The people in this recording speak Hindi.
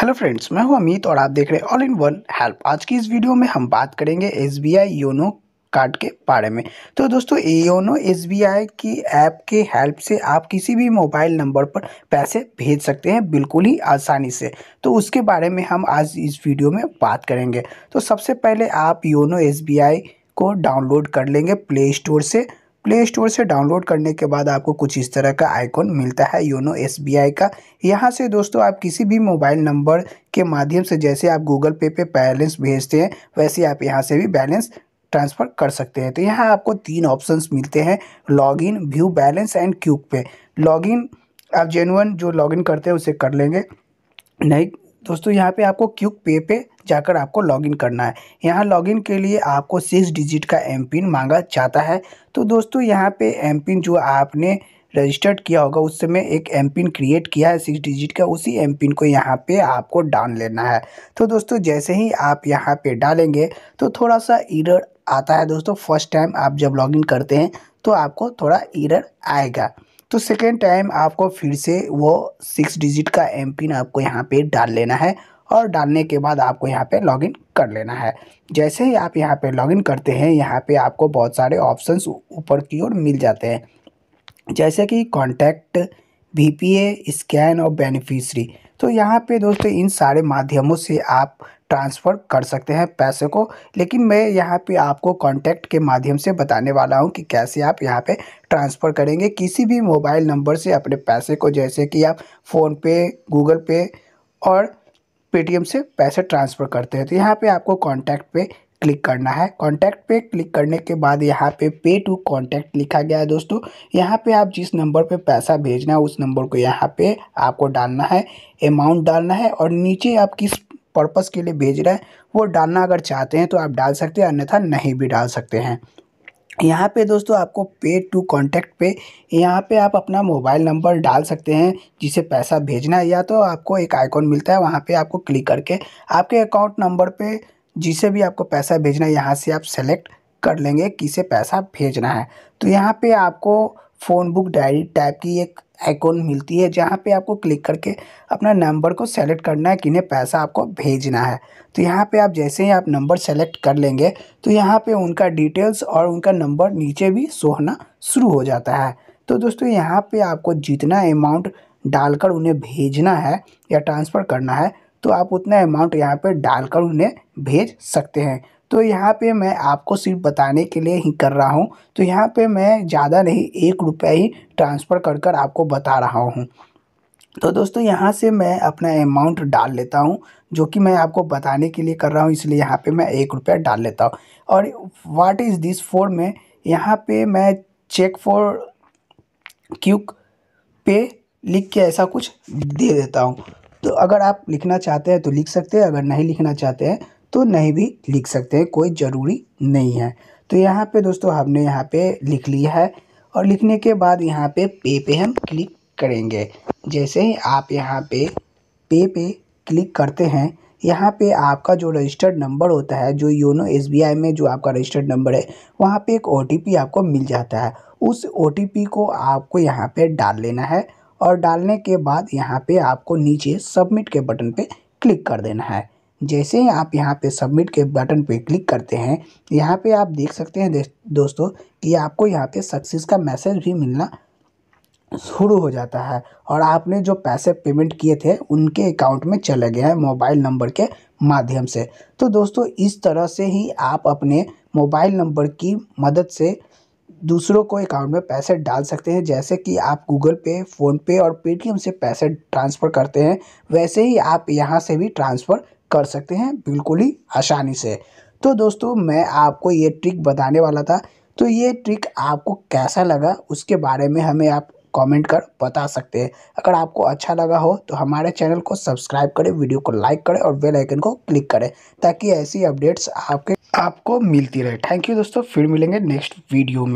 हेलो फ्रेंड्स मैं हूं अमित और आप देख रहे हैं ऑल इन वन हेल्प आज की इस वीडियो में हम बात करेंगे S B I YONO card के बारे में तो दोस्तों योनो एस बी आई की ऐप के हेल्प से आप किसी भी मोबाइल नंबर पर पैसे भेज सकते हैं बिल्कुल ही आसानी से तो उसके बारे में हम आज इस वीडियो में बात करेंगे तो सबसे पहले आप योनो एस बी आई को डाउनलोड कर लेंगे प्ले स्टोर से प्ले स्टोर से डाउनलोड करने के बाद आपको कुछ इस तरह का आइकॉन मिलता है योनो एसबीआई का यहाँ से दोस्तों आप किसी भी मोबाइल नंबर के माध्यम से जैसे आप गूगल पे पे बैलेंस भेजते हैं वैसे आप यहाँ से भी बैलेंस ट्रांसफ़र कर सकते हैं तो यहाँ आपको तीन ऑप्शंस मिलते हैं login view balance and quick pay login आप जेनुअन जो लॉगिन करते हैं उसे कर लेंगे नहीं दोस्तों यहाँ पे आपको क्यूक पे पे जाकर आपको लॉगिन करना है यहाँ लॉगिन के लिए आपको सिक्स डिजिट का एम पिन मांगा जाता है तो दोस्तों यहाँ पे एम पिन जो आपने रजिस्टर्ड किया होगा उस समय एक एम पिन क्रिएट किया है सिक्स डिजिट का उसी एम पिन को यहाँ पे आपको डाल लेना है तो दोस्तों जैसे ही आप यहाँ पे डालेंगे तो थोड़ा सा इरर आता है दोस्तों फर्स्ट टाइम आप जब लॉगिन करते हैं तो आपको थोड़ा इरर आएगा तो सेकेंड टाइम आपको फिर से वो सिक्स डिजिट का एम पिन आपको यहाँ पे डाल लेना है और डालने के बाद आपको यहाँ पे लॉगिन कर लेना है जैसे ही आप यहाँ पे लॉगिन करते हैं यहाँ पे आपको बहुत सारे ऑप्शंस ऊपर की ओर मिल जाते हैं जैसे कि कॉन्टैक्ट वी स्कैन और बेनिफिशरी तो यहाँ पे दोस्तों इन सारे माध्यमों से आप ट्रांसफ़र कर सकते हैं पैसे को लेकिन मैं यहाँ पे आपको कांटेक्ट के माध्यम से बताने वाला हूँ कि कैसे आप यहाँ पे ट्रांसफ़र करेंगे किसी भी मोबाइल नंबर से अपने पैसे को जैसे कि आप फ़ोनपे गूगल पे और पेटीएम से पैसे ट्रांसफ़र करते हैं तो यहाँ पे आपको कॉन्टैक्ट पे क्लिक करना है कॉन्टैक्ट पे क्लिक करने के बाद यहाँ पे पे टू कॉन्टैक्ट लिखा गया है दोस्तों यहाँ पे आप जिस नंबर पे पैसा भेजना है उस नंबर को यहाँ पे आपको डालना है अमाउंट डालना है और नीचे आप किस पर्पज़ के लिए भेज रहे हैं वो डालना अगर चाहते हैं तो आप डाल सकते हैं अन्यथा नहीं भी डाल सकते हैं यहाँ पे दोस्तों आपको पे टू कॉन्टैक्ट पे यहाँ पे आप अपना मोबाइल नंबर डाल सकते हैं जिसे पैसा भेजना है या तो आपको एक आइकॉन मिलता है वहाँ पे आपको क्लिक करके आपके अकाउंट नंबर पे जिसे भी आपको पैसा भेजना है यहाँ से आप सेलेक्ट कर लेंगे किसे पैसा भेजना है तो यहाँ पे आपको फ़ोन बुक डायरी टाइप की एक आइकॉन मिलती है जहाँ पे आपको क्लिक करके अपना नंबर को सेलेक्ट करना है किन्हें पैसा आपको भेजना है तो यहाँ पे आप जैसे ही आप नंबर सेलेक्ट कर लेंगे तो यहाँ पे उनका डिटेल्स और उनका नंबर नीचे भी सोहना शुरू हो जाता है तो दोस्तों यहाँ पे आपको जितना अमाउंट डालकर उन्हें भेजना है या ट्रांसफ़र करना है तो आप उतना अमाउंट यहाँ पर डालकर उन्हें भेज सकते हैं तो यहाँ पे मैं आपको सिर्फ बताने के लिए ही कर रहा हूँ तो यहाँ पे मैं ज़्यादा नहीं एक रुपया ही ट्रांसफ़र कर कर आपको बता रहा हूँ तो दोस्तों यहाँ से मैं अपना अमाउंट डाल लेता हूँ जो कि मैं आपको बताने के लिए कर रहा हूँ इसलिए यहाँ पे मैं एक रुपया डाल लेता हूँ और व्हाट इज़ दिस फोर में यहाँ पे मैं चेक फॉर क्यूक पे लिख के ऐसा कुछ दे देता हूँ तो अगर आप लिखना चाहते हैं तो लिख सकते हैं अगर नहीं लिखना चाहते हैं तो नहीं भी लिख सकते हैं कोई ज़रूरी नहीं है तो यहाँ पे दोस्तों हमने यहाँ पे लिख लिया है और लिखने के बाद यहाँ पे पे पे हम क्लिक करेंगे जैसे ही आप यहाँ पे पे पे क्लिक करते हैं यहाँ पे आपका जो रजिस्टर्ड नंबर होता है जो योनो एस में जो आपका रजिस्टर्ड नंबर है वहाँ पर एक ओ आपको मिल जाता है उस ओ को आपको यहाँ पर डाल लेना है और डालने के बाद यहाँ पे आपको नीचे सबमिट के बटन पे क्लिक कर देना है जैसे ही आप यहाँ पे सबमिट के बटन पे क्लिक करते हैं यहाँ पे आप देख सकते हैं दोस्तों कि आपको यहाँ पे सक्सेस का मैसेज भी मिलना शुरू हो जाता है और आपने जो पैसे पेमेंट किए थे उनके अकाउंट में चले गए हैं मोबाइल नंबर के माध्यम से तो दोस्तों इस तरह से ही आप अपने मोबाइल नंबर की मदद से दूसरों को अकाउंट में पैसे डाल सकते हैं जैसे कि आप गूगल पे फ़ोनपे और पेटीएम से पैसे ट्रांसफ़र करते हैं वैसे ही आप यहाँ से भी ट्रांसफ़र कर सकते हैं बिल्कुल ही आसानी से तो दोस्तों मैं आपको ये ट्रिक बताने वाला था तो ये ट्रिक आपको कैसा लगा उसके बारे में हमें आप कमेंट कर बता सकते हैं अगर आपको अच्छा लगा हो तो हमारे चैनल को सब्सक्राइब करें वीडियो को लाइक करें और बेल आइकन को क्लिक करें ताकि ऐसी अपडेट्स आपके आपको मिलती रहे थैंक यू दोस्तों फिर मिलेंगे नेक्स्ट वीडियो में